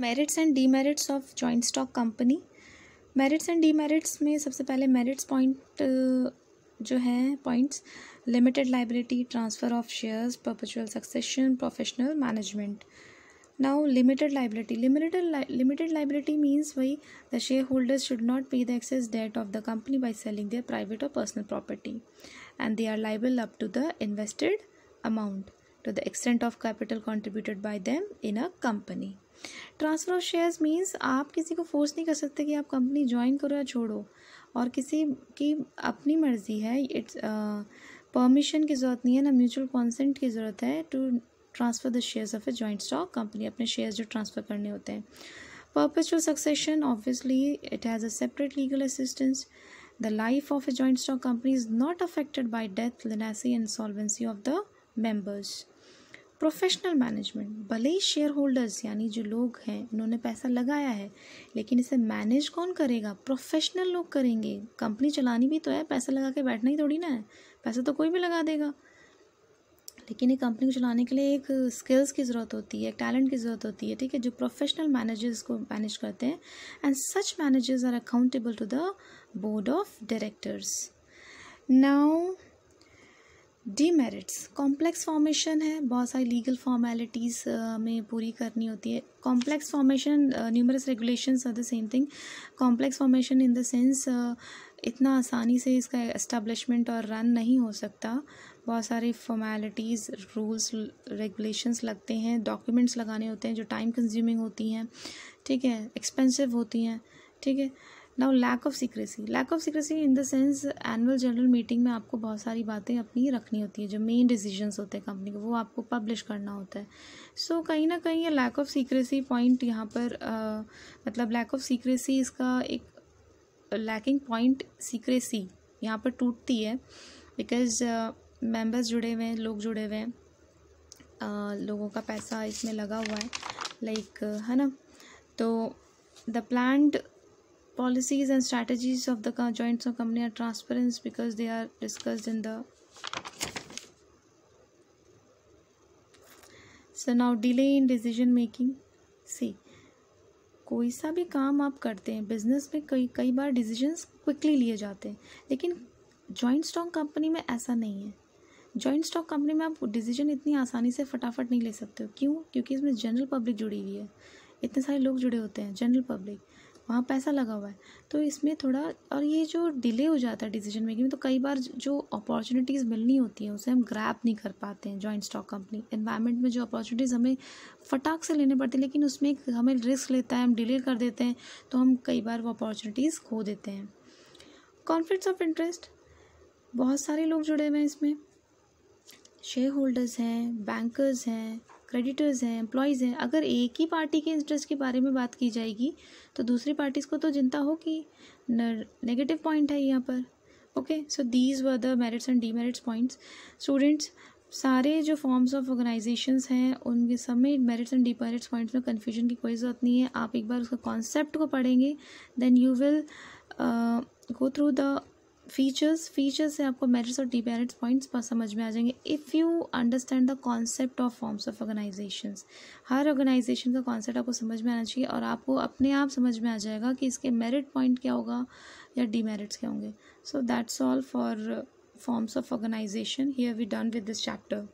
merits and demerits of joint stock company merits and demerits में सबसे पहले merits point uh, जो है points limited liability transfer of shares perpetual succession professional management now limited liability limited limited liability means वही the share holders should not pay the excess debt of the company by selling their private और personal property and they are liable up to the invested amount to the extent of capital contributed by them in a company transfer of shares means आप किसी को force नहीं कर सकते कि आप company join करो या छोड़ो और किसी की अपनी मर्जी है इट्स परमिशन uh, की ज़रूरत नहीं है ना म्यूचुअल कॉन्सेंट की ज़रूरत है to transfer the shares of a joint stock company अपने शेयर्स जो ट्रांसफ़र करने होते हैं purpose to succession obviously it has a separate legal assistance the life of a joint stock company is not affected by death lunacy and of the members professional management भले ही share holders यानी जो लोग हैं उन्होंने पैसा लगाया है लेकिन इसे मैनेज कौन करेगा प्रोफेशनल लोग करेंगे कंपनी चलानी भी तो है पैसा लगा के बैठना ही थोड़ी ना है पैसा तो कोई भी लगा देगा लेकिन एक कंपनी को चलाने के लिए एक स्किल्स की ज़रूरत होती है एक टैलेंट की ज़रूरत होती है ठीक है जो प्रोफेशनल मैनेजर्स को मैनेज करते हैं and such managers are accountable to the board of directors now demerits complex formation है बहुत सारी लीगल फॉर्मेलिटीज़ हमें पूरी करनी होती है complex formation numerous regulations are the same thing complex formation in the sense इतना आसानी से इसका एस्टेब्लिशमेंट और रन नहीं हो सकता बहुत सारे फॉर्मेलिटीज़ रूल्स रेगुलेशंस लगते हैं डॉक्यूमेंट्स लगाने होते हैं जो टाइम कंज्यूमिंग होती हैं ठीक है एक्सपेंसिव होती हैं ठीक है now lack of secrecy lack of secrecy in the sense annual general meeting में आपको बहुत सारी बातें अपनी रखनी होती है जो मेन डिसीजंस होते हैं कंपनी के वो आपको पब्लिश करना होता है सो so, कहीं ना कहीं ये लैक ऑफ सीक्रेसी पॉइंट यहाँ पर uh, मतलब लैक ऑफ सीक्रेसी इसका एक लैकिंग पॉइंट सीक्रेसी यहाँ पर टूटती है बिकॉज मेंबर्स uh, जुड़े हुए हैं लोग जुड़े हुए हैं uh, लोगों का पैसा इसमें लगा हुआ है लाइक like, है ना तो the plant policies and strategies of the joint stock company are transparent because they are discussed in the so now delay in decision making see कोई सा भी काम आप करते हैं बिजनेस में कई कई बार डिसीजंस क्विकली लिए जाते हैं लेकिन जॉइंट स्टॉक कंपनी में ऐसा नहीं है जॉइंट स्टॉक कंपनी में आप डिसीजन इतनी आसानी से फटाफट नहीं ले सकते हो क्यों क्योंकि इसमें जनरल पब्लिक जुड़ी हुई है इतने सारे लोग जुड़े होते हैं जनरल पब्लिक वहाँ पैसा लगा हुआ है तो इसमें थोड़ा और ये जो डिले हो जाता है डिसीजन मेकिंग में तो कई बार जो अपॉर्चुनिटीज़ मिलनी होती हैं उसे हम ग्रैप नहीं कर पाते हैं जॉइंट स्टॉक कंपनी एनवायरनमेंट में जो अपॉर्चुनिटीज़ हमें फटाक से लेने पड़ती लेकिन उसमें हमें रिस्क लेता है हम डिले कर देते हैं तो हम कई बार वो अपॉर्चुनिटीज़ खो देते हैं कॉन्फ्लिक्ट ऑफ इंटरेस्ट बहुत सारे लोग जुड़े हुए हैं इसमें शेयर होल्डर्स हैं बैंकर्स हैं क्रेडिटर्स हैं एम्प्लॉयज़ हैं अगर एक ही पार्टी के इंटरेस्ट के बारे में बात की जाएगी तो दूसरी पार्टीज़ को तो चिंता होगी नेगेटिव पॉइंट है यहाँ पर okay so these were the merits and demerits points students सारे जो फॉर्म्स ऑफ ऑर्गेनाइजेशंस हैं उनके सब में मेरिट्स एंड डिमेरिट्स पॉइंट्स में कन्फ्यूजन की कोई ज़रूरत नहीं है आप एक बार उसका कॉन्सेप्ट को पढ़ेंगे then you will go through the features features से आपको मेरिट्स और डिमेरिट्स पॉइंट्स पर समझ में आ जाएंगे if you understand the concept of forms of organisation हर ऑर्गेनाइजेशन का कॉन्सेप्ट आपको समझ में आना चाहिए और आपको अपने आप समझ में आ जाएगा कि इसके मेरिट पॉइंट क्या होगा या डिमेरिट्स क्या होंगे so that's all for forms of organisation here we done with this chapter